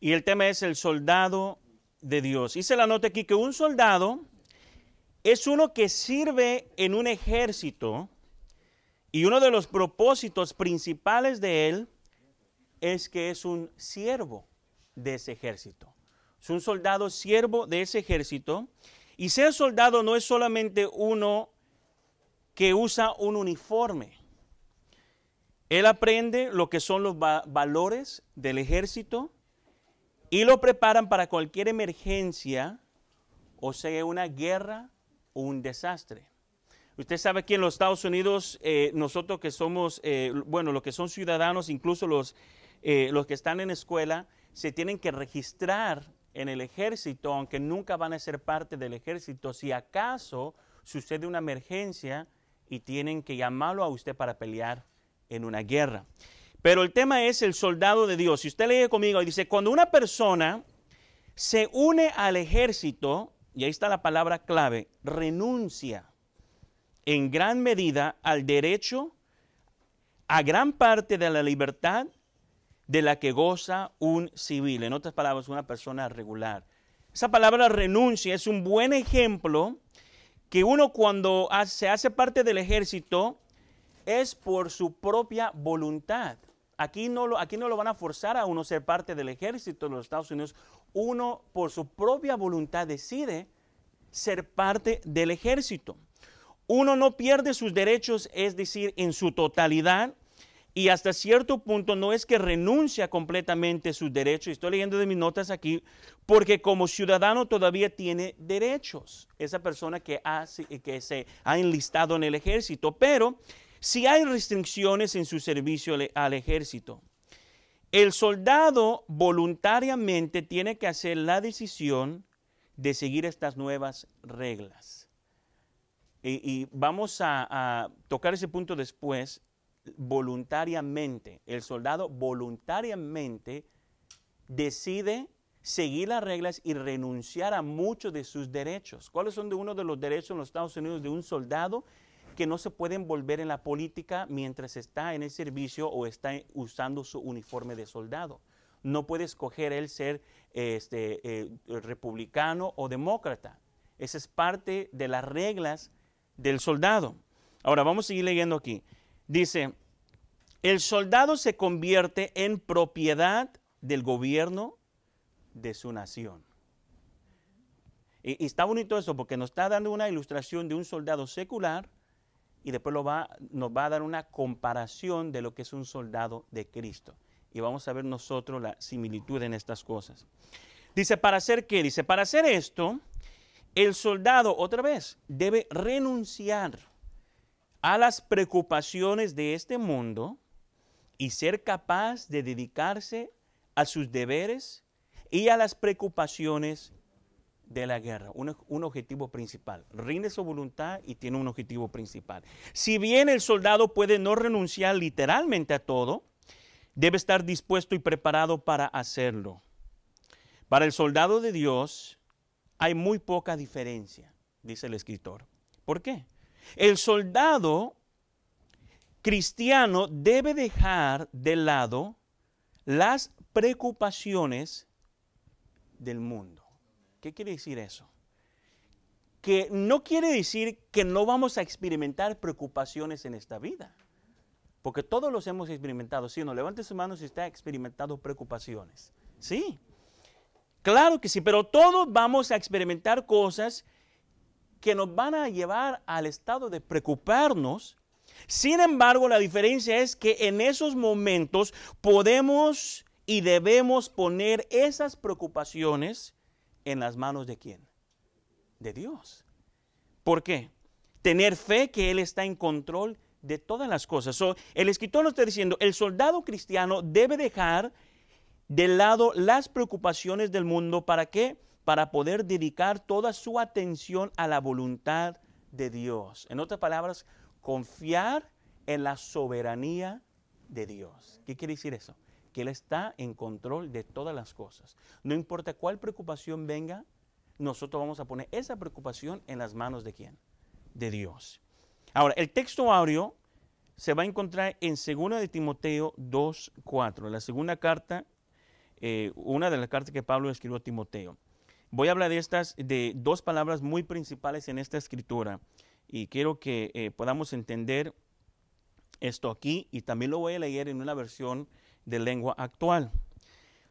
Y el tema es el soldado de Dios. Y se la nota aquí que un soldado es uno que sirve en un ejército y uno de los propósitos principales de él es que es un siervo de ese ejército. Es un soldado siervo de ese ejército. Y ser soldado no es solamente uno que usa un uniforme. Él aprende lo que son los valores del ejército, y lo preparan para cualquier emergencia, o sea, una guerra o un desastre. Usted sabe que en los Estados Unidos, eh, nosotros que somos, eh, bueno, los que son ciudadanos, incluso los, eh, los que están en escuela, se tienen que registrar en el ejército, aunque nunca van a ser parte del ejército, si acaso sucede una emergencia y tienen que llamarlo a usted para pelear en una guerra. Pero el tema es el soldado de Dios. Si usted lee conmigo, dice, cuando una persona se une al ejército, y ahí está la palabra clave, renuncia en gran medida al derecho, a gran parte de la libertad de la que goza un civil. En otras palabras, una persona regular. Esa palabra renuncia es un buen ejemplo que uno cuando se hace parte del ejército es por su propia voluntad. Aquí no, lo, aquí no lo van a forzar a uno ser parte del ejército de los Estados Unidos. Uno por su propia voluntad decide ser parte del ejército. Uno no pierde sus derechos, es decir, en su totalidad, y hasta cierto punto no es que renuncia completamente sus derechos. Estoy leyendo de mis notas aquí, porque como ciudadano todavía tiene derechos, esa persona que, que se ha enlistado en el ejército, pero si hay restricciones en su servicio al ejército. El soldado voluntariamente tiene que hacer la decisión de seguir estas nuevas reglas. Y, vamos a, a, tocar ese punto después, voluntariamente. El soldado voluntariamente decide seguir las reglas y renunciar a muchos de sus derechos. ¿Cuáles son de uno de los derechos en los Estados Unidos de un soldado? que no se puede envolver en la política mientras está en el servicio o está usando su uniforme de soldado. No puede escoger él ser este, eh, republicano o demócrata. Esa es parte de las reglas del soldado. Ahora vamos a seguir leyendo aquí. Dice, el soldado se convierte en propiedad del gobierno de su nación. y, está bonito eso porque nos está dando una ilustración de un soldado secular y después va, nos va a dar una comparación de lo que es un soldado de Cristo. Y vamos a ver nosotros la similitud en estas cosas. Dice, ¿para hacer qué? Dice, para hacer esto, el soldado, otra vez, debe renunciar a las preocupaciones de este mundo y ser capaz de dedicarse a sus deberes y a las preocupaciones de la guerra, un, objetivo principal. Rinde su voluntad y tiene un objetivo principal. Si bien el soldado puede no renunciar literalmente a todo, debe estar dispuesto y preparado para hacerlo. Para el soldado de Dios hay muy poca diferencia, dice el escritor. ¿Por qué? El soldado cristiano debe dejar de lado las preocupaciones del mundo. ¿Qué quiere decir eso? Que no quiere decir que no vamos a experimentar preocupaciones en esta vida. Porque todos los hemos experimentado. Si ¿sí? no, levante su mano si está experimentando preocupaciones. Sí. Claro que sí, pero todos vamos a experimentar cosas que nos van a llevar al estado de preocuparnos. Sin embargo, la diferencia es que en esos momentos podemos y debemos poner esas preocupaciones ¿En las manos de quién? De Dios. ¿Por qué? Tener fe que Él está en control de todas las cosas. el escritor nos está diciendo, el soldado cristiano debe dejar de lado las preocupaciones del mundo. ¿Para qué? Para poder dedicar toda su atención a la voluntad de Dios. En otras palabras, confiar en la soberanía de Dios. ¿Qué quiere decir eso? que Él está en control de todas las cosas. No importa cuál preocupación venga, nosotros vamos a poner esa preocupación en las manos de quién? De Dios. Ahora, el texto aureo se va a encontrar en 2 de Timoteo 2.4, la segunda carta, eh, una de las cartas que Pablo escribió a Timoteo. Voy a hablar de estas, de dos palabras muy principales en esta escritura y quiero que eh, podamos entender esto aquí y también lo voy a leer en una versión de lengua actual.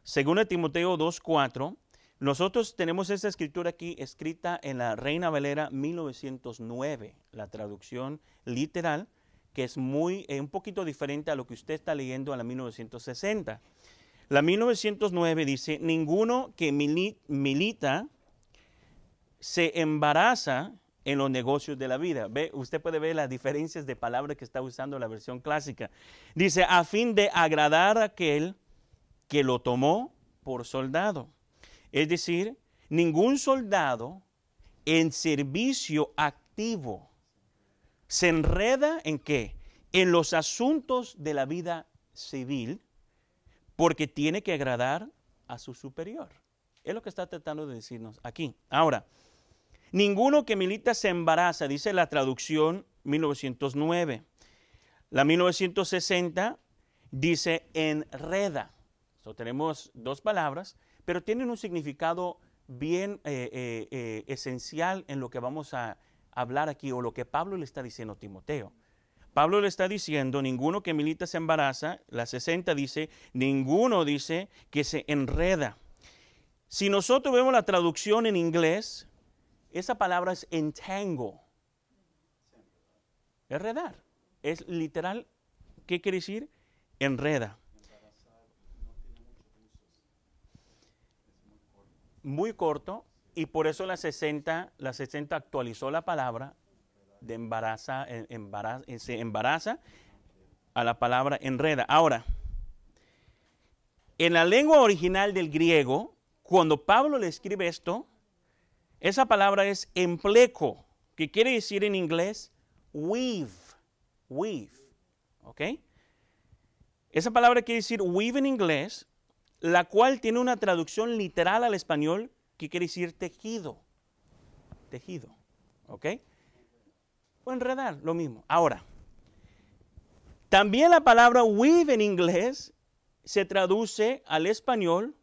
Según el Timoteo 2.4, nosotros tenemos esta escritura aquí escrita en la Reina Valera 1909, la traducción literal, que es muy eh, un poquito diferente a lo que usted está leyendo en la 1960. La 1909 dice, ninguno que milita se embaraza en los negocios de la vida. usted puede ver las diferencias de palabras que está usando la versión clásica. Dice, a fin de agradar a aquel que lo tomó por soldado. Es decir, ningún soldado en servicio activo se enreda en qué? En los asuntos de la vida civil porque tiene que agradar a su superior. Es lo que está tratando de decirnos aquí. Ahora, Ninguno que milita se embaraza, dice la traducción 1909. La 1960 dice enreda. tenemos dos palabras, pero tienen un significado bien eh, eh, eh, esencial en lo que vamos a hablar aquí o lo que Pablo le está diciendo a Timoteo. Pablo le está diciendo, ninguno que milita se embaraza, la 60 dice, ninguno dice que se enreda. Si nosotros vemos la traducción en inglés, esa palabra es entango. Enredar. Es literal, ¿qué quiere decir? Enreda. Muy corto, y por eso la 60, 60 actualizó la palabra de embaraza, embaraza, eh, se embaraza a la palabra enreda. Ahora, en la lengua original del griego, cuando Pablo le escribe esto, esa palabra es empleco, que quiere decir en inglés weave, weave, ¿ok? Esa palabra quiere decir weave en inglés, la cual tiene una traducción literal al español que quiere decir tejido, tejido, ¿ok? O enredar, lo mismo. Ahora, también la palabra weave en inglés se traduce al español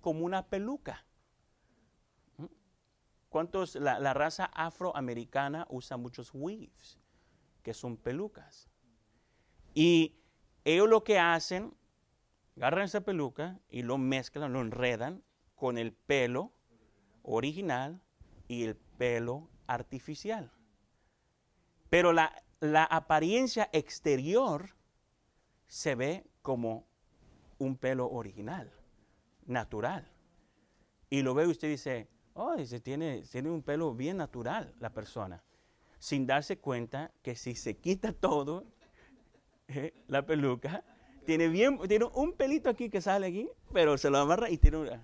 como una peluca. ¿Cuántos, la, raza afroamericana usa muchos weaves, que son pelucas? Y ellos lo que hacen, agarran esa peluca y lo mezclan, lo enredan con el pelo original y el pelo artificial. Pero la, apariencia exterior se ve como un pelo original, natural. Y lo ve y usted dice, se tiene, tiene un pelo bien natural la persona, sin darse cuenta que si se quita todo, eh, la peluca, tiene, bien, tiene un pelito aquí que sale aquí, pero se lo amarra y tiene una...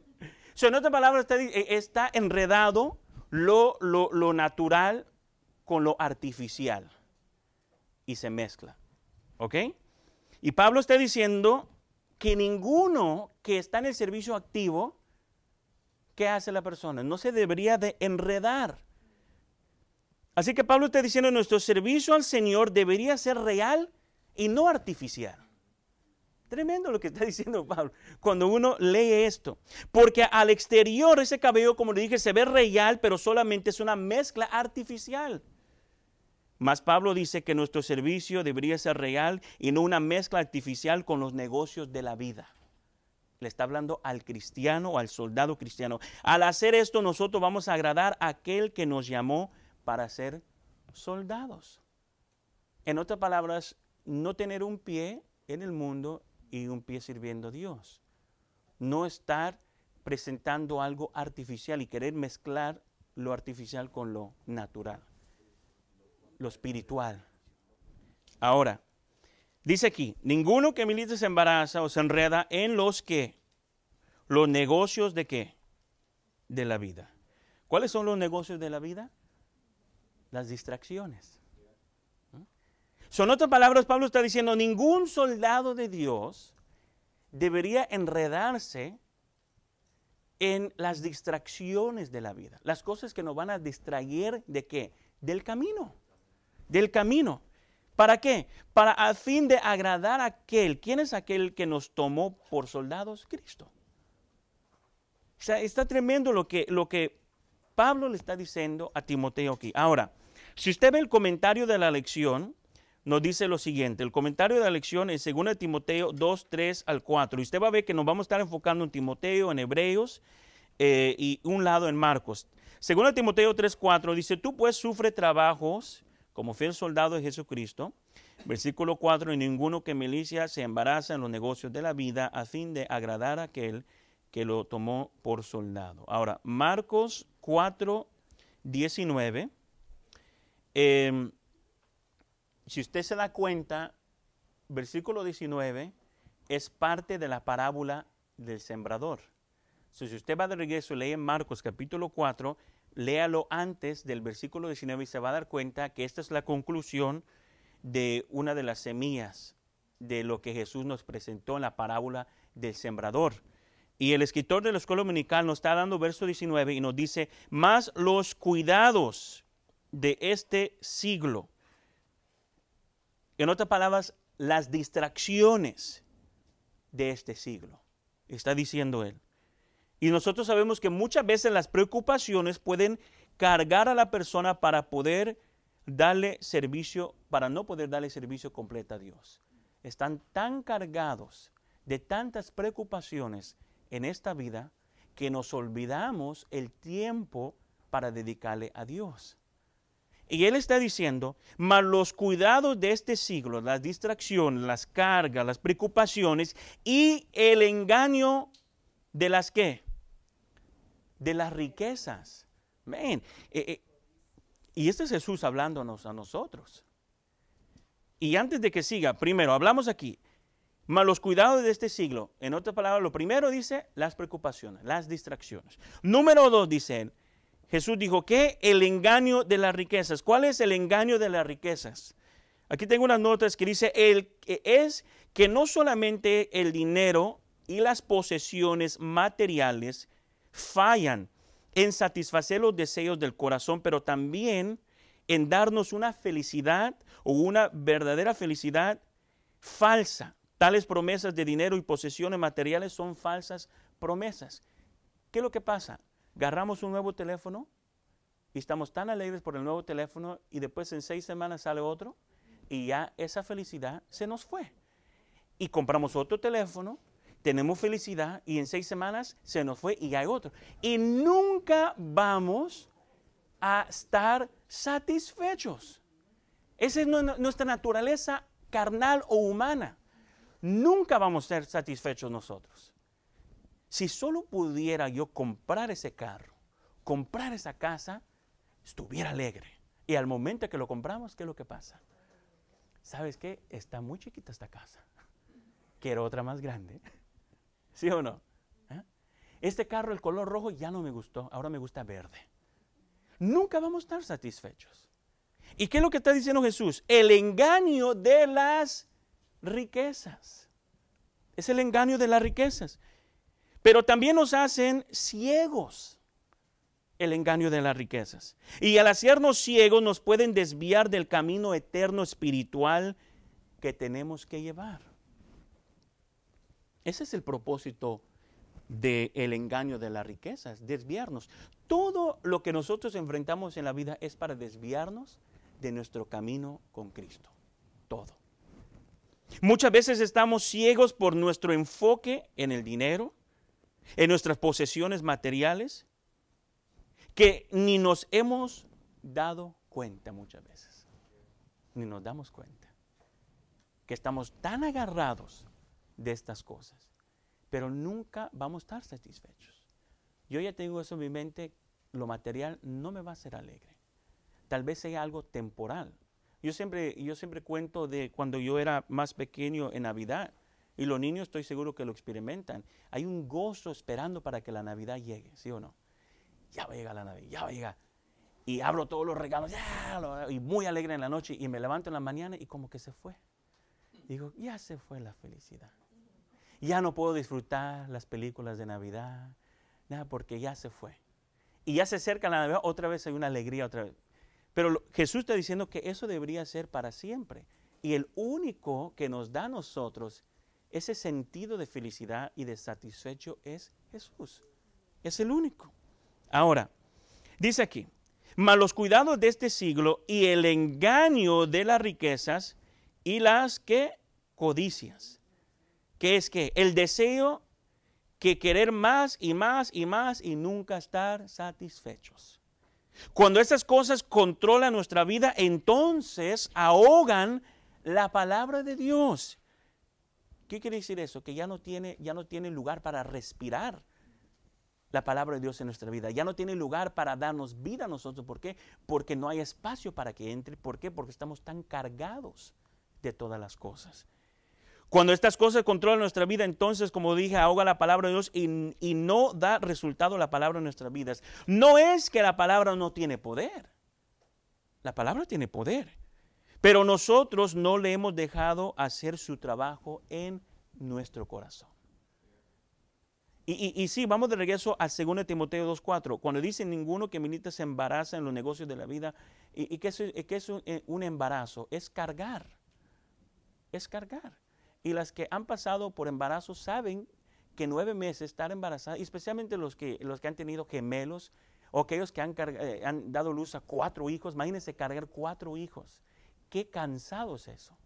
so, en otras palabras, eh, está, enredado lo, lo, lo natural con lo artificial y se mezcla. ¿Ok? Y Pablo está diciendo que ninguno que está en el servicio activo ¿qué hace la persona? No se debería de enredar. Así que Pablo está diciendo, nuestro servicio al Señor debería ser real y no artificial. Tremendo lo que está diciendo Pablo cuando uno lee esto. Porque al exterior ese cabello, como le dije, se ve real, pero solamente es una mezcla artificial. Más Pablo dice que nuestro servicio debería ser real y no una mezcla artificial con los negocios de la vida le está hablando al cristiano o al soldado cristiano. Al hacer esto nosotros vamos a agradar a aquel que nos llamó para ser soldados. En otras palabras, no tener un pie en el mundo y un pie sirviendo a Dios. No estar presentando algo artificial y querer mezclar lo artificial con lo natural, lo espiritual. Ahora, Dice aquí, ninguno que milite se embaraza o se enreda en los que, los negocios de qué? De la vida. ¿Cuáles son los negocios de la vida? Las distracciones. ¿Mm? Son otras palabras, Pablo está diciendo, ningún soldado de Dios debería enredarse en las distracciones de la vida, las cosas que nos van a distraer de qué? Del camino, del camino. ¿Para qué? Para a fin de agradar a aquel. ¿Quién es aquel que nos tomó por soldados? Cristo. O sea, está tremendo lo que, lo que Pablo le está diciendo a Timoteo aquí. Ahora, si usted ve el comentario de la lección, nos dice lo siguiente. El comentario de la lección es 2 Timoteo 2, 3 al 4. Y usted va a ver que nos vamos a estar enfocando en Timoteo, en Hebreos eh, y un lado en Marcos. Según Timoteo 3, 4 dice, tú pues sufre trabajos como fiel soldado de Jesucristo. Versículo 4, y ninguno que milicia se embaraza en los negocios de la vida a fin de agradar a aquel que lo tomó por soldado. Ahora, Marcos 4, 19. Em, si usted se da cuenta, versículo 19 es parte de la parábola del sembrador. si usted va de regreso y lee Marcos capítulo 4, léalo antes del versículo 19 y se va a dar cuenta que esta es la conclusión de una de las semillas de lo que Jesús nos presentó en la parábola del sembrador. Y el escritor de la escuela dominical nos está dando verso 19 y nos dice, más los cuidados de este siglo. En otras palabras, las distracciones de este siglo. Está diciendo él. Y nosotros sabemos que muchas veces las preocupaciones pueden cargar a la persona para poder darle servicio, para no poder darle servicio completo a Dios. Están tan cargados de tantas preocupaciones en esta vida que nos olvidamos el tiempo para dedicarle a Dios. Y él está diciendo, mas los cuidados de este siglo, las distracciones, las cargas, las preocupaciones y el engaño de las que de las riquezas. Eh, eh, y este es Jesús hablándonos a nosotros. Y antes de que siga, primero, hablamos aquí, malos cuidados de este siglo. En otras palabras, lo primero dice las preocupaciones, las distracciones. Número dos, dice Jesús dijo que el engaño de las riquezas. ¿Cuál es el engaño de las riquezas? Aquí tengo unas notas que dice, eh, es que no solamente el dinero y las posesiones materiales fallan en satisfacer los deseos del corazón, pero también en darnos una felicidad o una verdadera felicidad falsa. Tales promesas de dinero y posesiones materiales son falsas promesas. ¿Qué es lo que pasa? Agarramos un nuevo teléfono y estamos tan alegres por el nuevo teléfono y después en seis semanas sale otro y ya esa felicidad se nos fue. Y compramos otro teléfono tenemos felicidad y en seis semanas se nos fue y hay otro. Y nunca vamos a estar satisfechos. Esa es nuestra naturaleza carnal o humana. Nunca vamos a ser satisfechos nosotros. Si solo pudiera yo comprar ese carro, comprar esa casa, estuviera alegre. Y al momento que lo compramos, ¿qué es lo que pasa? ¿Sabes qué? Está muy chiquita esta casa. Quiero otra más grande ¿Sí o no? ¿Eh? Este carro, el color rojo, ya no me gustó, ahora me gusta verde. Nunca vamos a estar satisfechos. ¿Y qué es lo que está diciendo Jesús? El engaño de las riquezas. Es el engaño de las riquezas. Pero también nos hacen ciegos el engaño de las riquezas. Y al hacernos ciegos nos pueden desviar del camino eterno espiritual que tenemos que llevar. Ese es el propósito del engaño de las riquezas, desviarnos. Todo lo que nosotros enfrentamos en la vida es para desviarnos de nuestro camino con Cristo. Todo. Muchas veces estamos ciegos por nuestro enfoque en el dinero, en nuestras posesiones materiales, que ni nos hemos dado cuenta muchas veces. Ni nos damos cuenta. Que estamos tan agarrados de estas cosas. Pero nunca vamos a estar satisfechos. Yo ya tengo eso en mi mente, lo material no me va a hacer alegre. Tal vez sea algo temporal. Yo siempre, yo siempre cuento de cuando yo era más pequeño en Navidad, y los niños estoy seguro que lo experimentan. Hay un gozo esperando para que la Navidad llegue, ¿sí o no? Ya va a llegar la Navidad, ya va a llegar. Y abro todos los regalos, ya, y muy alegre en la noche, y me levanto en la mañana y como que se fue. Digo, ya se fue la felicidad ya no puedo disfrutar las películas de Navidad, nada, porque ya se fue. Y ya se acerca la Navidad, otra vez hay una alegría, otra vez. Pero Jesús está diciendo que eso debería ser para siempre. Y el único que nos da a nosotros ese sentido de felicidad y de satisfecho es Jesús. Es el único. Ahora, dice aquí, malos cuidados de este siglo y el engaño de las riquezas y las que codicias que es que el deseo que querer más y más y más y nunca estar satisfechos. Cuando esas cosas controlan nuestra vida, entonces ahogan la palabra de Dios. ¿Qué quiere decir eso? Que ya no tiene, ya no tiene lugar para respirar la palabra de Dios en nuestra vida. Ya no tiene lugar para darnos vida a nosotros. ¿Por qué? Porque no hay espacio para que entre. ¿Por qué? Porque estamos tan cargados de todas las cosas. Cuando estas cosas controlan nuestra vida, entonces, como dije, ahoga la palabra de Dios y, no da resultado la palabra en nuestras vidas. No es que la palabra no tiene poder. La palabra tiene poder. Pero nosotros no le hemos dejado hacer su trabajo en nuestro corazón. Y, sí, vamos de regreso a 2 Timoteo 2.4, cuando dice ninguno que milita se embaraza en los negocios de la vida. ¿Y, qué es, que es eh, un embarazo? Es cargar. Es cargar. Y las que han pasado por embarazo saben que nueve meses estar embarazada, y especialmente los que, los que han tenido gemelos o aquellos que eh, han, dado luz a cuatro hijos, imagínense cargar cuatro hijos. Qué cansado es eso.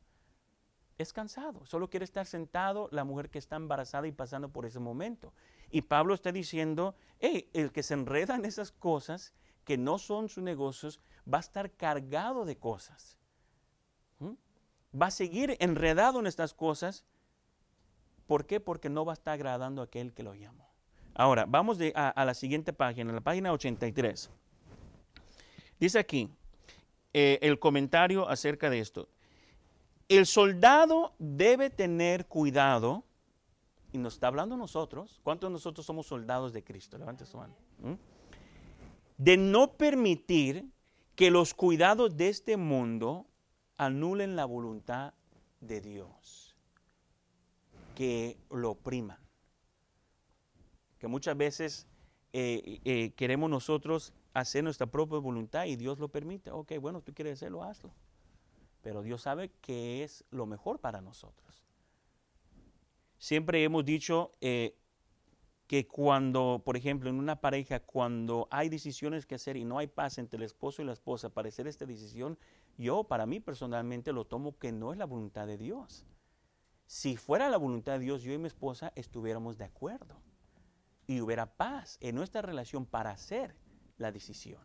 Es cansado, solo quiere estar sentado la mujer que está embarazada y pasando por ese momento. Y Pablo está diciendo, el que se enreda en esas cosas que no son sus negocios va a estar cargado de cosas va a seguir enredado en estas cosas. ¿Por qué? Porque no va a estar agradando a aquel que lo llamó. Ahora, vamos a, la siguiente página, la página 83. Dice aquí eh, el comentario acerca de esto. El soldado debe tener cuidado, y nos está hablando nosotros, ¿cuántos de nosotros somos soldados de Cristo? Levante su mano. ¿Mm? De no permitir que los cuidados de este mundo anulen la voluntad de Dios, que lo opriman. Que muchas veces eh, eh, eh, queremos nosotros hacer nuestra propia voluntad y Dios lo permite. Ok, bueno, tú quieres hacerlo, hazlo. Pero Dios sabe que es lo mejor para nosotros. Siempre hemos dicho que cuando, por ejemplo, en una pareja, cuando hay decisiones que hacer y no hay paz entre el esposo y la esposa para hacer esta decisión, yo para mí personalmente lo tomo que no es la voluntad de Dios. Si fuera la voluntad de Dios, yo y mi esposa estuviéramos de acuerdo y hubiera paz en nuestra relación para hacer la decisión.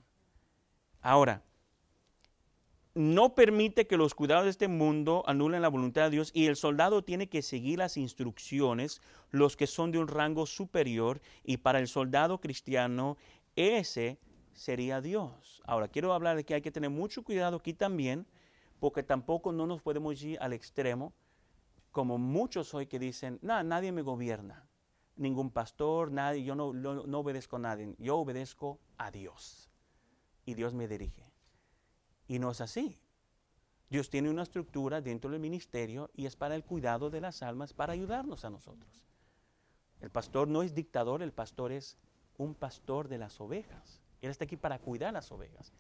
Ahora, no permite que los cuidados de este mundo anulen la voluntad de Dios y el soldado tiene que seguir las instrucciones, los que son de un rango superior y para el soldado cristiano ese sería Dios. Ahora, quiero hablar de que hay que tener mucho cuidado aquí también, porque tampoco no nos podemos ir al extremo, como muchos hoy que dicen, nada, nadie me gobierna, ningún pastor, nadie, yo no, no obedezco a nadie, yo obedezco a Dios y Dios me dirige. Y no es así. Dios tiene una estructura dentro del ministerio y es para el cuidado de las almas, para ayudarnos a nosotros. El pastor no es dictador, el pastor es un pastor de las ovejas. Él está aquí para cuidar las ovejas.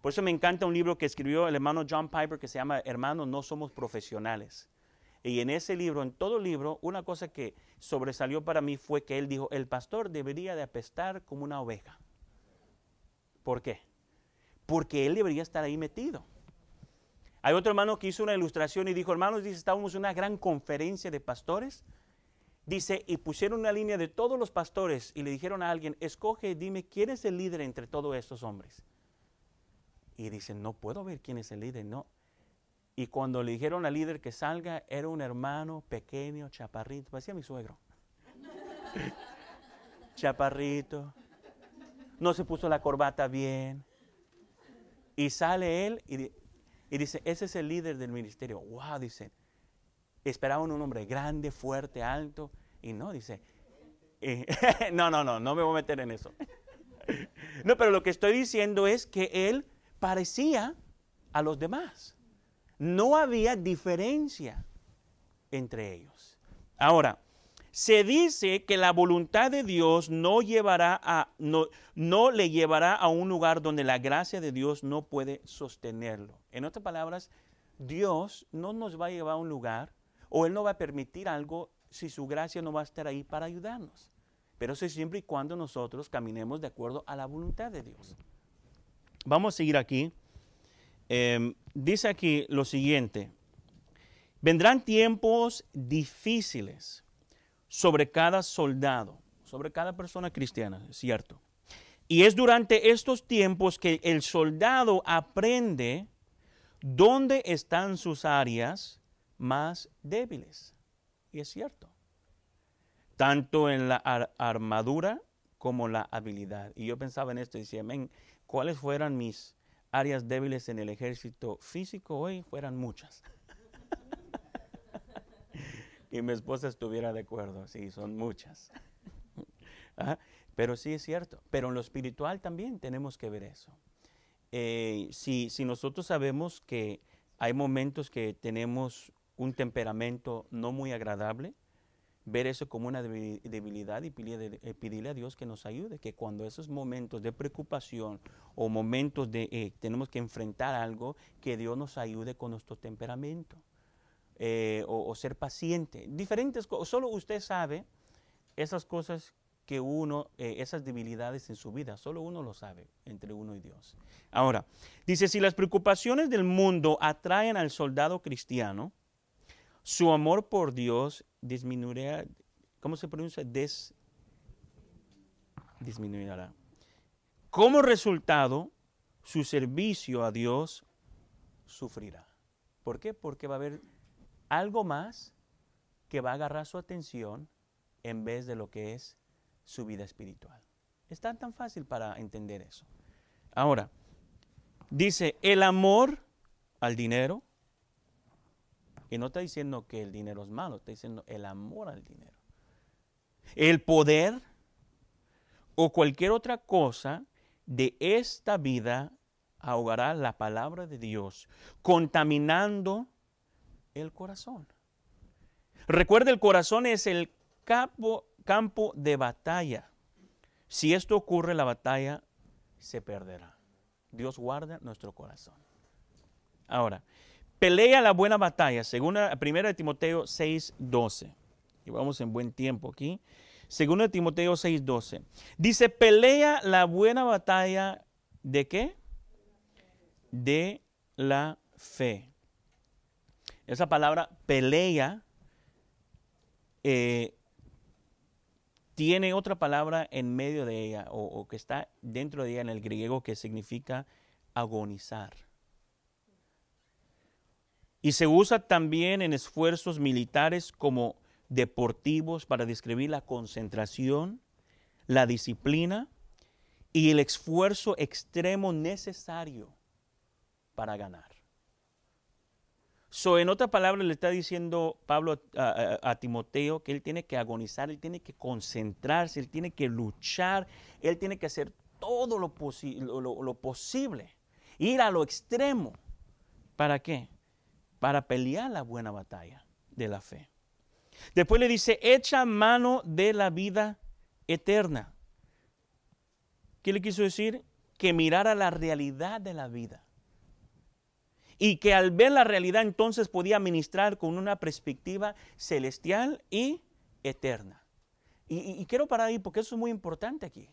Por eso me encanta un libro que escribió el hermano John Piper que se llama Hermanos, no somos profesionales. Y en ese libro, en todo libro, una cosa que sobresalió para mí fue que él dijo, el pastor debería de apestar como una oveja. ¿Por qué? Porque él debería estar ahí metido. Hay otro hermano que hizo una ilustración y dijo, hermanos, dice, estábamos en una gran conferencia de pastores Dice, y pusieron una línea de todos los pastores y le dijeron a alguien, escoge, dime quién es el líder entre todos estos hombres. Y dicen, no puedo ver quién es el líder, no. Y cuando le dijeron al líder que salga, era un hermano pequeño, chaparrito, parecía mi suegro. chaparrito, no se puso la corbata bien. Y sale él y, dice, ese es el líder del ministerio. Wow, dicen esperaban un hombre grande, fuerte, alto, y no, dice, eh, no, no, no, no me voy a meter en eso. No, pero lo que estoy diciendo es que él parecía a los demás. No había diferencia entre ellos. Ahora, se dice que la voluntad de Dios no llevará a no, no le llevará a un lugar donde la gracia de Dios no puede sostenerlo. En otras palabras, Dios no nos va a llevar a un lugar o él no va a permitir algo si su gracia no va a estar ahí para ayudarnos. Pero eso es siempre y cuando nosotros caminemos de acuerdo a la voluntad de Dios. Vamos a seguir aquí. Em, dice aquí lo siguiente. Vendrán tiempos difíciles sobre cada soldado, sobre cada persona cristiana, es cierto. Y es durante estos tiempos que el soldado aprende dónde están sus áreas más débiles. Y es cierto. Tanto en la armadura como la habilidad. Y yo pensaba en esto y decía, ¿cuáles fueran mis áreas débiles en el ejército físico hoy? Fueran muchas. y mi esposa estuviera de acuerdo, sí, son muchas. Ah, pero sí es cierto. Pero en lo espiritual también tenemos que ver eso. Eh, si, si nosotros sabemos que hay momentos que tenemos un temperamento no muy agradable, ver eso como una debilidad y eh, pedirle, a Dios que nos ayude, que cuando esos momentos de preocupación o momentos de eh, tenemos que enfrentar algo, que Dios nos ayude con nuestro temperamento eh, o, o, ser paciente. Diferentes cosas, solo usted sabe esas cosas que uno, esas debilidades en su vida, solo uno lo sabe entre uno y Dios. Ahora, dice, si las preocupaciones del mundo atraen al soldado cristiano, su amor por Dios disminuirá, ¿cómo se pronuncia? Des, disminuirá. Como resultado, su servicio a Dios sufrirá. ¿Por qué? Porque va a haber algo más que va a agarrar su atención en vez de lo que es su vida espiritual. Está tan, tan fácil para entender eso. Ahora, dice, el amor al dinero y no está diciendo que el dinero es malo, está diciendo el amor al dinero. El poder o cualquier otra cosa de esta vida ahogará la palabra de Dios, contaminando el corazón. Recuerda, el corazón es el campo, campo de batalla. Si esto ocurre, la batalla se perderá. Dios guarda nuestro corazón. Ahora, Pelea la buena batalla, según 1 Timoteo 6:12. Llevamos en buen tiempo aquí. 2 el Timoteo 6:12. Dice, pelea la buena batalla de qué? De la fe. Esa palabra pelea eh, tiene otra palabra en medio de ella o que está dentro de ella en el griego que significa agonizar y se usa también en esfuerzos militares como deportivos para describir la concentración, la disciplina y el esfuerzo extremo necesario para ganar. So, en otra palabra, le está diciendo Pablo a, Timoteo que él tiene que agonizar, él tiene que concentrarse, él tiene que luchar, él tiene que hacer todo lo, lo posible, ir a lo extremo. ¿Para qué? para pelear la buena batalla de la fe. Después le dice, echa mano de la vida eterna. ¿Qué le quiso decir? Que mirara la realidad de la vida. Y que al ver la realidad entonces podía ministrar con una perspectiva celestial y eterna. Y, quiero parar ahí porque eso es muy importante aquí.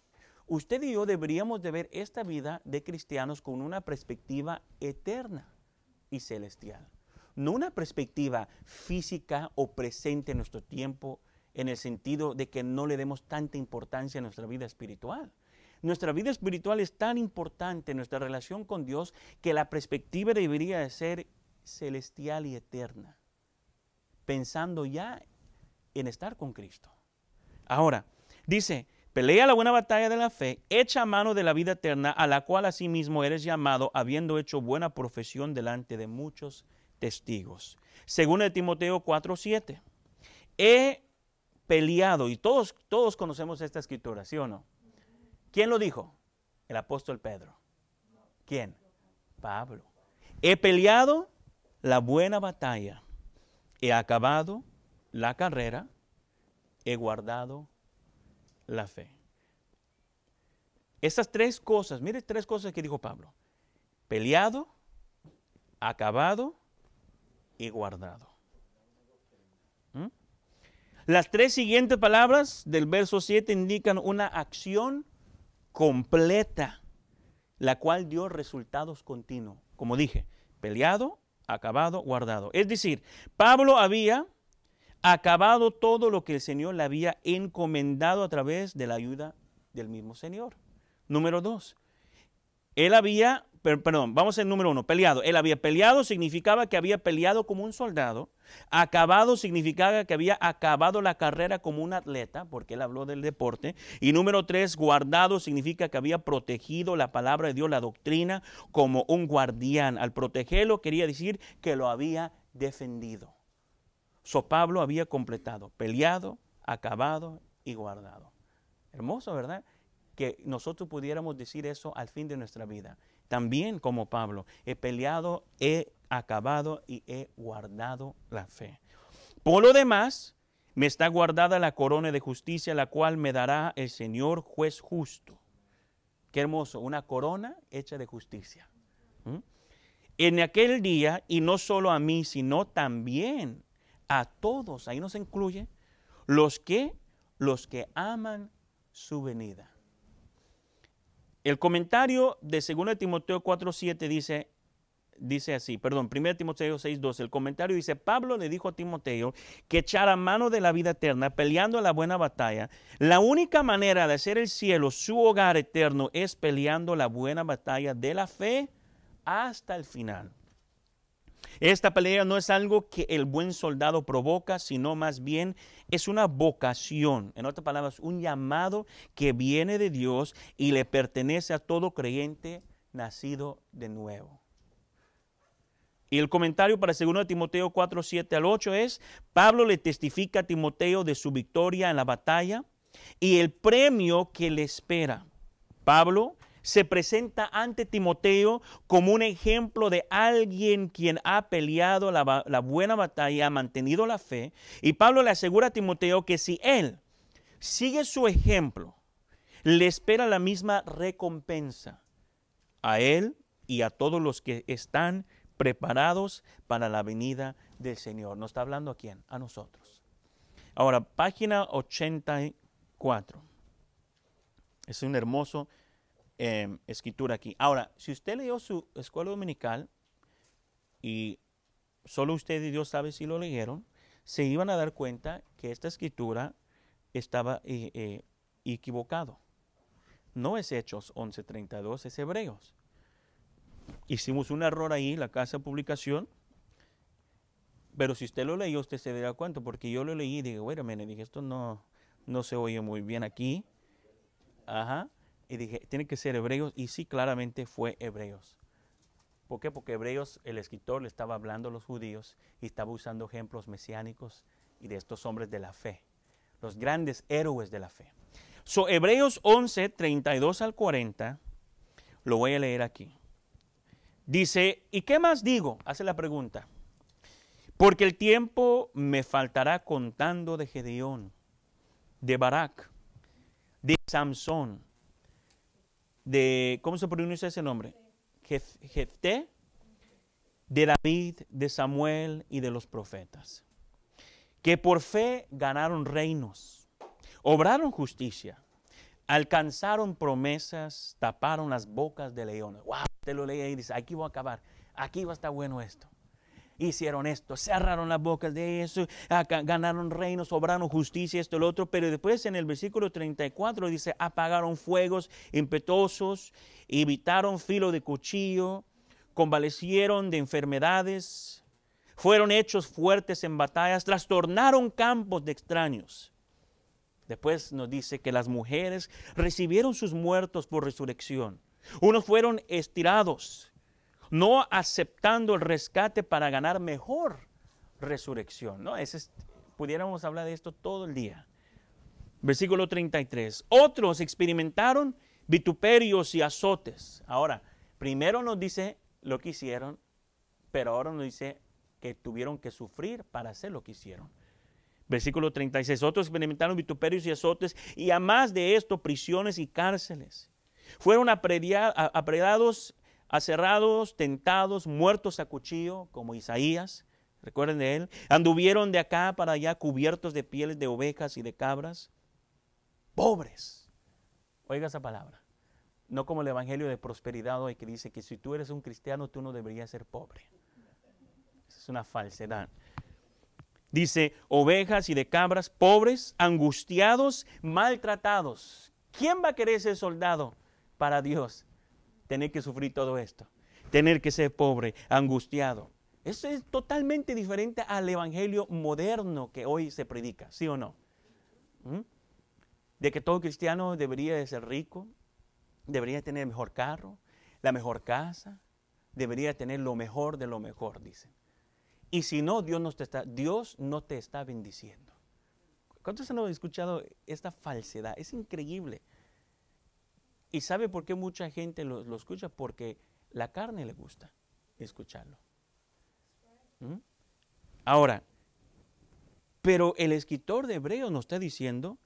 Usted y yo deberíamos de ver esta vida de cristianos con una perspectiva eterna y celestial no una perspectiva física o presente en nuestro tiempo, en el sentido de que no le demos tanta importancia a nuestra vida espiritual. Nuestra vida espiritual es tan importante, en nuestra relación con Dios, que la perspectiva debería de ser celestial y eterna, pensando ya en estar con Cristo. Ahora, dice, pelea la buena batalla de la fe, echa mano de la vida eterna, a la cual asimismo eres llamado, habiendo hecho buena profesión delante de muchos testigos. Según el Timoteo 4:7, he peleado, y todos, todos conocemos esta escritura, ¿sí o no? ¿Quién lo dijo? El apóstol Pedro. ¿Quién? Pablo. He peleado la buena batalla, he acabado la carrera, he guardado la fe. Estas tres cosas, mire tres cosas que dijo Pablo. Peleado, acabado y guardado. ¿Mm? Las tres siguientes palabras del verso 7 indican una acción completa, la cual dio resultados continuos. Como dije, peleado, acabado, guardado. Es decir, Pablo había acabado todo lo que el Señor le había encomendado a través de la ayuda del mismo Señor. Número dos, él había, perdón, vamos al número uno, peleado. Él había peleado, significaba que había peleado como un soldado. Acabado significaba que había acabado la carrera como un atleta, porque él habló del deporte. Y número tres, guardado significa que había protegido la palabra de Dios, la doctrina, como un guardián. Al protegerlo quería decir que lo había defendido. So Pablo había completado, peleado, acabado y guardado. Hermoso, ¿verdad? que nosotros pudiéramos decir eso al fin de nuestra vida. También como Pablo, he peleado, he acabado y he guardado la fe. Por lo demás, me está guardada la corona de justicia, la cual me dará el Señor juez justo. Qué hermoso, una corona hecha de justicia. ¿Mm? En aquel día, y no solo a mí, sino también a todos, ahí nos incluye, los que, los que aman su venida. El comentario de 2 Timoteo 4.7 dice, dice así, perdón, 1 Timoteo 6.12, el comentario dice, Pablo le dijo a Timoteo que echara mano de la vida eterna peleando la buena batalla. La única manera de hacer el cielo su hogar eterno es peleando la buena batalla de la fe hasta el final. Esta pelea no es algo que el buen soldado provoca, sino más bien es una vocación, en otras palabras, un llamado que viene de Dios y le pertenece a todo creyente nacido de nuevo. Y el comentario para 2 Timoteo 4, 7 al 8 es, Pablo le testifica a Timoteo de su victoria en la batalla y el premio que le espera. Pablo se presenta ante Timoteo como un ejemplo de alguien quien ha peleado la, buena batalla, ha mantenido la fe. Y Pablo le asegura a Timoteo que si él sigue su ejemplo, le espera la misma recompensa a él y a todos los que están preparados para la venida del Señor. ¿No está hablando a quién? A nosotros. Ahora, página 84. Es un hermoso Em, escritura aquí. Ahora, si usted leyó su escuela dominical y solo usted y Dios sabe si lo leyeron, se iban a dar cuenta que esta escritura estaba eh, eh, equivocado. No es Hechos 11.32, es Hebreos. Hicimos un error ahí, la casa de publicación, pero si usted lo leyó, usted se dará cuenta, porque yo lo leí y dije, bueno, dije, esto no, no se oye muy bien aquí. Ajá. Y dije, tiene que ser Hebreos. Y sí, claramente fue Hebreos. ¿Por qué? Porque Hebreos, el escritor, le estaba hablando a los judíos y estaba usando ejemplos mesiánicos y de estos hombres de la fe, los grandes héroes de la fe. So, Hebreos 11, 32 al 40, lo voy a leer aquí. Dice, ¿y qué más digo? Hace la pregunta. Porque el tiempo me faltará contando de Gedeón, de Barak, de Samson, de, ¿cómo se pronuncia ese nombre? Jefté, de David, de Samuel y de los profetas, que por fe ganaron reinos, obraron justicia, alcanzaron promesas, taparon las bocas de leones. ¡Wow! Te lo leí y dice, aquí voy a acabar, aquí va a estar bueno esto hicieron esto, cerraron las bocas de eso, ganaron reino, sobraron justicia, esto, lo otro, pero después en el versículo 34 dice, apagaron fuegos impetuosos, evitaron filo de cuchillo, convalecieron de enfermedades, fueron hechos fuertes en batallas, trastornaron campos de extraños. Después nos dice que las mujeres recibieron sus muertos por resurrección. Unos fueron estirados, no aceptando el rescate para ganar mejor resurrección. ¿no? pudiéramos hablar de esto todo el día. Versículo 33. Otros experimentaron vituperios y azotes. Ahora, primero nos dice lo que hicieron, pero ahora nos dice que tuvieron que sufrir para hacer lo que hicieron. Versículo 36. Otros experimentaron vituperios y azotes, y además de esto, prisiones y cárceles. Fueron apredados acerrados tentados, muertos a cuchillo, como Isaías, recuerden de él, anduvieron de acá para allá cubiertos de pieles de ovejas y de cabras, pobres. Oiga esa palabra. No como el Evangelio de Prosperidad hoy que dice que si tú eres un cristiano tú no deberías ser pobre. es una falsedad. Dice, ovejas y de cabras, pobres, angustiados, maltratados. ¿Quién va a querer ser soldado para Dios? tener que sufrir todo esto, tener que ser pobre, angustiado. Eso es totalmente diferente al evangelio moderno que hoy se predica, ¿sí o no? ¿Mm? De que todo cristiano debería ser rico, debería tener el mejor carro, la mejor casa, debería tener lo mejor de lo mejor, dicen. Y si no, Dios no te está, Dios no te está bendiciendo. ¿Cuántos han escuchado esta falsedad? Es increíble. ¿Y sabe por qué mucha gente lo, escucha? Porque la carne le gusta escucharlo. ¿Mm? Ahora, pero el escritor de Hebreos nos está diciendo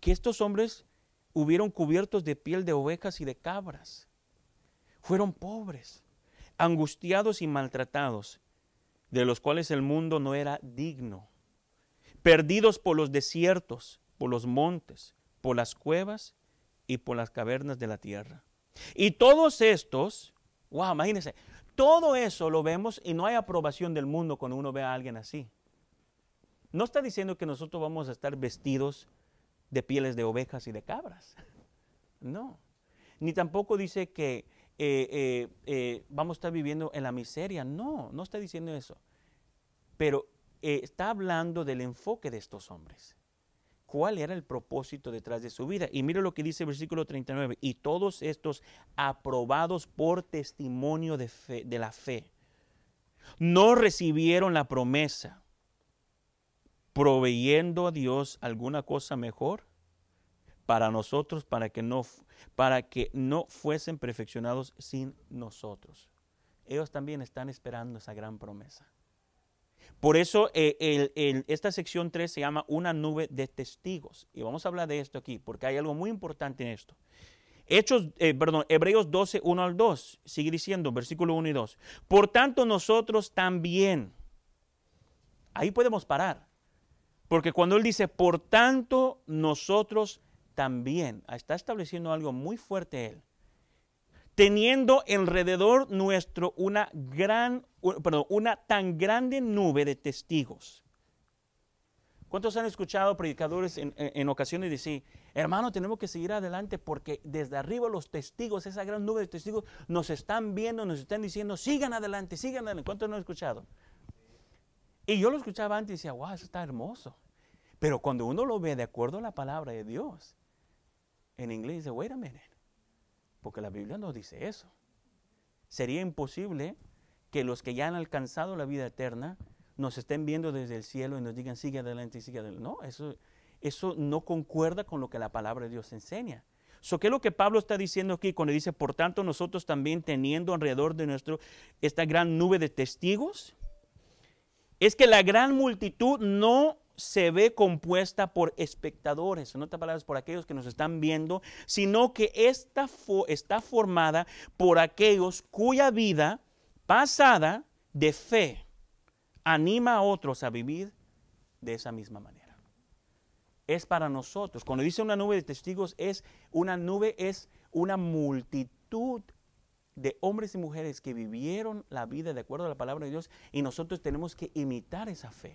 que estos hombres hubieron cubiertos de piel de ovejas y de cabras. Fueron pobres, angustiados y maltratados, de los cuales el mundo no era digno. Perdidos por los desiertos, por los montes, por las cuevas y por las cavernas de la tierra. Y todos estos, wow, imagínense, todo eso lo vemos y no hay aprobación del mundo cuando uno ve a alguien así. No está diciendo que nosotros vamos a estar vestidos de pieles de ovejas y de cabras. No. Ni tampoco dice que eh, eh, eh, vamos a estar viviendo en la miseria. No, no está diciendo eso. Pero está hablando del enfoque de estos hombres cuál era el propósito detrás de su vida. Y mire lo que dice el versículo 39, y todos estos aprobados por testimonio de, de la fe, no recibieron la promesa, proveyendo a Dios alguna cosa mejor para nosotros, para que no, para que no fuesen perfeccionados sin nosotros. Ellos también están esperando esa gran promesa. Por eso eh, esta sección 3 se llama una nube de testigos. Y vamos a hablar de esto aquí, porque hay algo muy importante en esto. Hechos, eh, perdón, Hebreos 12, 1 al 2, sigue diciendo, versículo 1 y 2. Por tanto, nosotros también, ahí podemos parar, porque cuando él dice, por tanto, nosotros también, está estableciendo algo muy fuerte él teniendo alrededor nuestro una gran, perdón, una tan grande nube de testigos. ¿Cuántos han escuchado predicadores en, ocasiones decir, hermano, tenemos que seguir adelante porque desde arriba los testigos, esa gran nube de testigos, nos están viendo, nos están diciendo, sigan adelante, sigan adelante? ¿Cuántos no han escuchado? Y yo lo escuchaba antes y decía, wow, eso está hermoso. Pero cuando uno lo ve de acuerdo a la palabra de Dios, en inglés dice, wait a minute. Porque la Biblia no dice eso. Sería imposible que los que ya han alcanzado la vida eterna nos estén viendo desde el cielo y nos digan sigue adelante y sigue adelante. No, eso, eso no concuerda con lo que la palabra de Dios enseña. So, ¿Qué es lo que Pablo está diciendo aquí cuando dice, por tanto nosotros también teniendo alrededor de nuestro esta gran nube de testigos? Es que la gran multitud no se ve compuesta por espectadores, en otras palabras, por aquellos que nos están viendo, sino que esta está formada por aquellos cuya vida pasada de fe anima a otros a vivir de esa misma manera. Es para nosotros. Cuando dice una nube de testigos, es una nube, es una multitud de hombres y mujeres que vivieron la vida de acuerdo a la palabra de Dios y nosotros tenemos que imitar esa fe.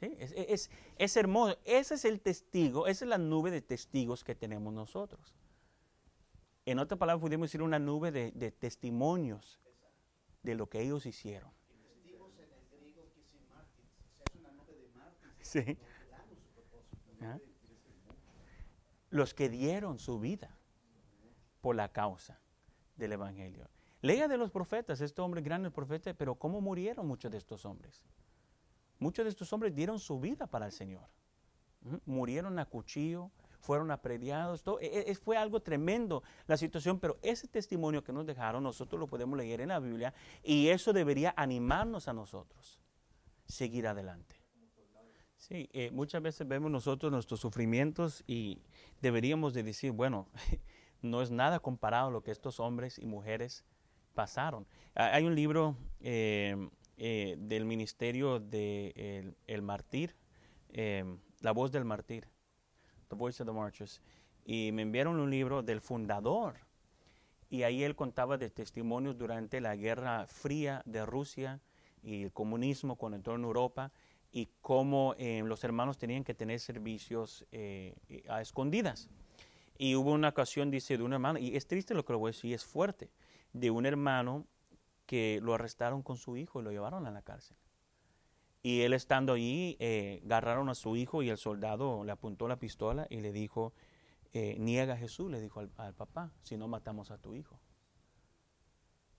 E, es, es, hermoso. Ese es el testigo, esa es la nube de testigos que tenemos nosotros. En otra palabra, pudimos decir una nube de, testimonios de lo que ellos hicieron. Sí. ¿Ah? Los que dieron su vida por la causa del Evangelio. Lea de los profetas, este hombre, grandes profetas, pero cómo murieron muchos de estos hombres. Muchos de estos hombres dieron su vida para el Señor. Murieron a cuchillo, fueron aprediados. Todo, e, e, e, fue algo tremendo la situación, pero ese testimonio que nos dejaron, nosotros lo podemos leer en la Biblia y eso debería animarnos a nosotros. Seguir adelante. Sí, eh, muchas veces vemos nosotros nuestros sufrimientos y deberíamos de decir, bueno, no es nada comparado a lo que estos hombres y mujeres pasaron. Ah, hay un libro eh, eh, del ministerio de el, Martir, em, La Voz del Martir, The Voice of the Martyrs, y me enviaron un libro del fundador. Y ahí él contaba de testimonios durante la Guerra Fría de Rusia y el comunismo cuando entró en Europa y cómo em, los hermanos tenían que tener servicios eh, a escondidas. Y hubo una ocasión, dice, de un hermano, y es triste lo que lo voy a decir, es fuerte, de un hermano que lo arrestaron con su hijo y lo llevaron a la cárcel. Y él estando allí, eh, agarraron a su hijo y el soldado le apuntó la pistola y le dijo, eh, niega a Jesús, le dijo al, papá, si no matamos a tu hijo.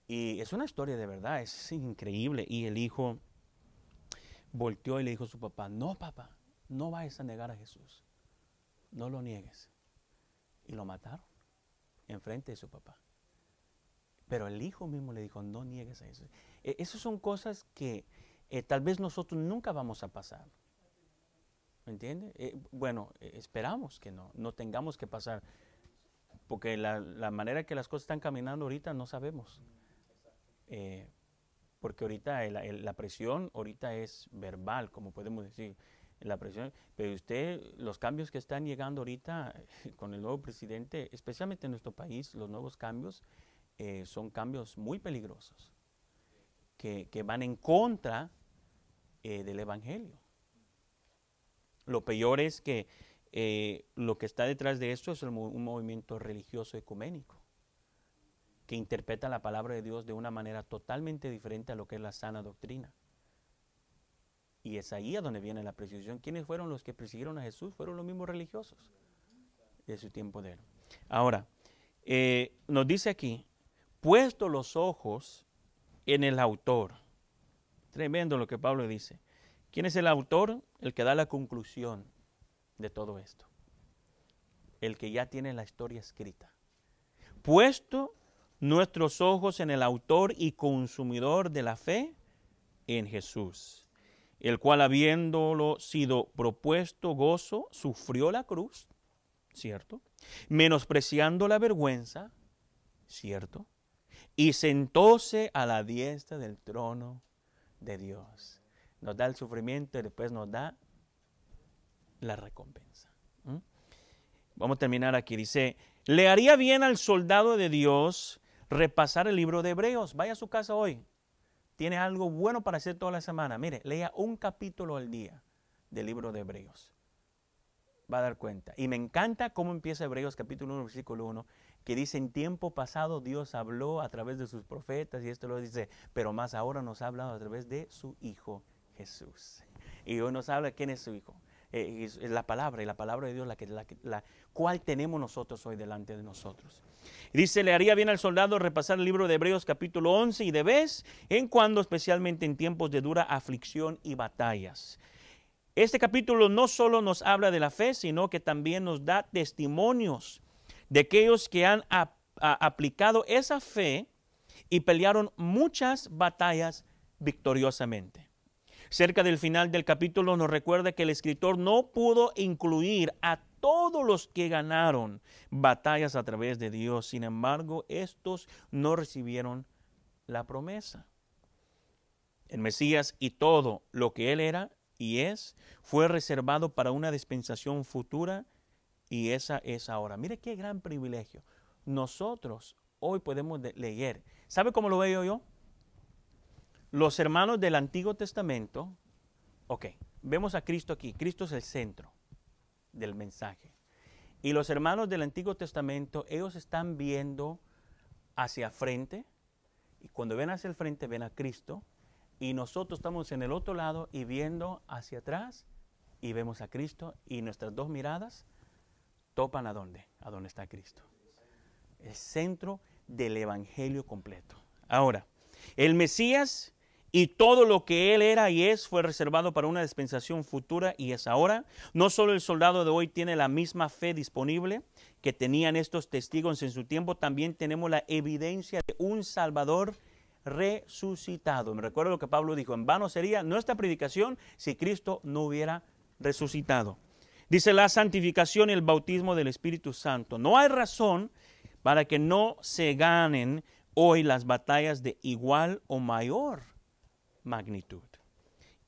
Y es una historia de verdad, es increíble. Y el hijo volteó y le dijo a su papá, no papá, no vayas a negar a Jesús, no lo niegues. Y lo mataron enfrente de su papá. Pero el hijo mismo le dijo, no niegues a eso. E, esas son cosas que eh, tal vez nosotros nunca vamos a pasar. ¿Me entiende? Eh, bueno, e, esperamos que no, no tengamos que pasar. Porque la, la, manera que las cosas están caminando ahorita no sabemos. Eh, porque ahorita la presión ahorita es verbal, como podemos decir la presión. Pero usted, los cambios que están llegando ahorita con el nuevo presidente, especialmente en nuestro país, los nuevos cambios, eh, son cambios muy peligrosos que, van en contra eh, del Evangelio. Lo peor es que eh, lo que está detrás de esto es un movimiento religioso ecuménico que interpreta la palabra de Dios de una manera totalmente diferente a lo que es la sana doctrina. Y es ahí a donde viene la persecución. ¿Quiénes fueron los que persiguieron a Jesús? Fueron los mismos religiosos de su tiempo de él. Ahora, nos dice aquí, puesto los ojos en el autor. Tremendo lo que Pablo dice. ¿Quién es el autor? El que da la conclusión de todo esto. El que ya tiene la historia escrita. Puesto nuestros ojos en el autor y consumidor de la fe, en Jesús, el cual habiéndolo sido propuesto gozo, sufrió la cruz, ¿cierto? Menospreciando la vergüenza, ¿cierto? y sentóse a la diestra del trono de Dios. Nos da el sufrimiento y después nos da la recompensa. ¿Mm? Vamos a terminar aquí. Dice, le haría bien al soldado de Dios repasar el libro de Hebreos. Vaya a su casa hoy. Tiene algo bueno para hacer toda la semana. Mire, lea un capítulo al día del libro de Hebreos. Va a dar cuenta. Y me encanta cómo empieza Hebreos capítulo 1, versículo 1 que dice en tiempo pasado Dios habló a través de sus profetas y esto lo dice, pero más ahora nos ha hablado a través de su Hijo Jesús. Y hoy nos habla quién es su Hijo. Eh, es, la palabra y la palabra de Dios la, que, la cual tenemos nosotros hoy delante de nosotros. Dice, le haría bien al soldado repasar el libro de Hebreos capítulo 11 y de vez en cuando, especialmente en tiempos de dura aflicción y batallas. Este capítulo no solo nos habla de la fe, sino que también nos da testimonios de aquellos que han aplicado esa fe y pelearon muchas batallas victoriosamente. Cerca del final del capítulo nos recuerda que el escritor no pudo incluir a todos los que ganaron batallas a través de Dios. Sin embargo, estos no recibieron la promesa. El Mesías y todo lo que él era y es fue reservado para una dispensación futura y esa es ahora. Mire qué gran privilegio. Nosotros hoy podemos leer. ¿Sabe cómo lo veo yo? Los hermanos del Antiguo Testamento, ok, vemos a Cristo aquí. Cristo es el centro del mensaje. Y los hermanos del Antiguo Testamento, ellos están viendo hacia frente. Y cuando ven hacia el frente, ven a Cristo. Y nosotros estamos en el otro lado y viendo hacia atrás y vemos a Cristo. Y nuestras dos miradas topan a dónde? A dónde está Cristo. El centro del Evangelio completo. Ahora, el Mesías y todo lo que él era y es fue reservado para una dispensación futura y es ahora. No solo el soldado de hoy tiene la misma fe disponible que tenían estos testigos en su tiempo, también tenemos la evidencia de un Salvador resucitado. Me recuerdo lo que Pablo dijo, en vano sería nuestra predicación si Cristo no hubiera resucitado. Dice la santificación y el bautismo del Espíritu Santo. No hay razón para que no se ganen hoy las batallas de igual o mayor magnitud.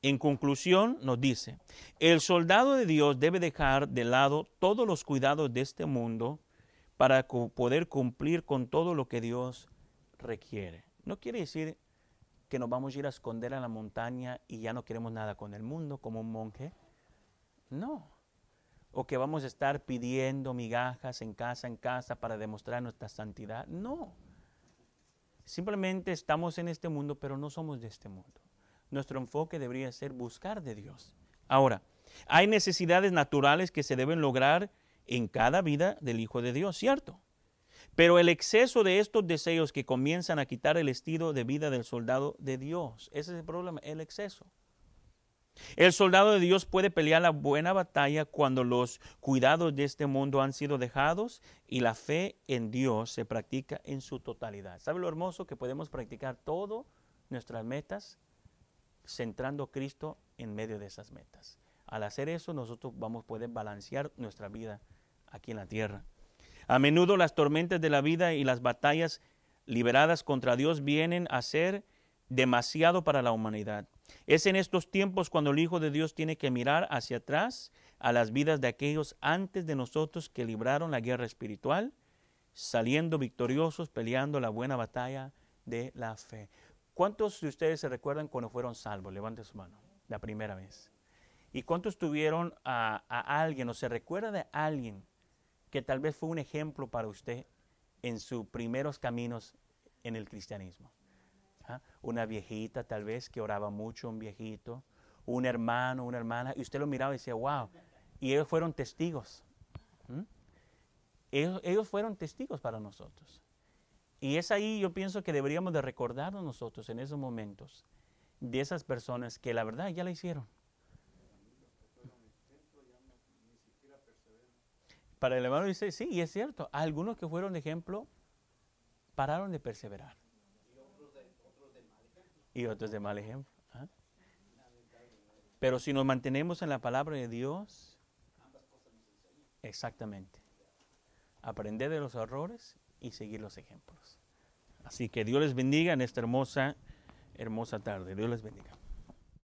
En conclusión, nos dice, el soldado de Dios debe dejar de lado todos los cuidados de este mundo para poder cumplir con todo lo que Dios requiere. No quiere decir que nos vamos a ir a esconder a la montaña y ya no queremos nada con el mundo como un monje. No, o que vamos a estar pidiendo migajas en casa, en casa para demostrar nuestra santidad. No. Simplemente estamos en este mundo, pero no somos de este mundo. Nuestro enfoque debería ser buscar de Dios. Ahora, hay necesidades naturales que se deben lograr en cada vida del Hijo de Dios, ¿cierto? Pero el exceso de estos deseos que comienzan a quitar el estilo de vida del soldado de Dios, ese es el problema, el exceso. El soldado de Dios puede pelear la buena batalla cuando los cuidados de este mundo han sido dejados y la fe en Dios se practica en su totalidad. ¿Sabe lo hermoso que podemos practicar todas nuestras metas centrando a Cristo en medio de esas metas? Al hacer eso nosotros vamos a poder balancear nuestra vida aquí en la tierra. A menudo las tormentas de la vida y las batallas liberadas contra Dios vienen a ser demasiado para la humanidad. Es en estos tiempos cuando el Hijo de Dios tiene que mirar hacia atrás a las vidas de aquellos antes de nosotros que libraron la guerra espiritual, saliendo victoriosos, peleando la buena batalla de la fe. ¿Cuántos de ustedes se recuerdan cuando fueron salvos? Levante su mano, la primera vez. ¿Y cuántos tuvieron a, a alguien o se recuerda de alguien que tal vez fue un ejemplo para usted en sus primeros caminos en el cristianismo? ¿ah? Una viejita tal vez que oraba mucho, un viejito, un hermano, una hermana, y usted lo miraba y decía, wow. Y ellos fueron testigos. Ellos, fueron testigos para nosotros. Y es ahí yo pienso que deberíamos de recordarnos nosotros en esos momentos de esas personas que la verdad ya la hicieron. Para el hermano dice, sí, y es cierto, algunos que fueron ejemplo pararon de perseverar y otros de mal ejemplo. ¿ah? Pero si nos mantenemos en la palabra de Dios, exactamente, aprender de los errores y seguir los ejemplos. Así que Dios les bendiga en esta hermosa, hermosa tarde. Dios les bendiga.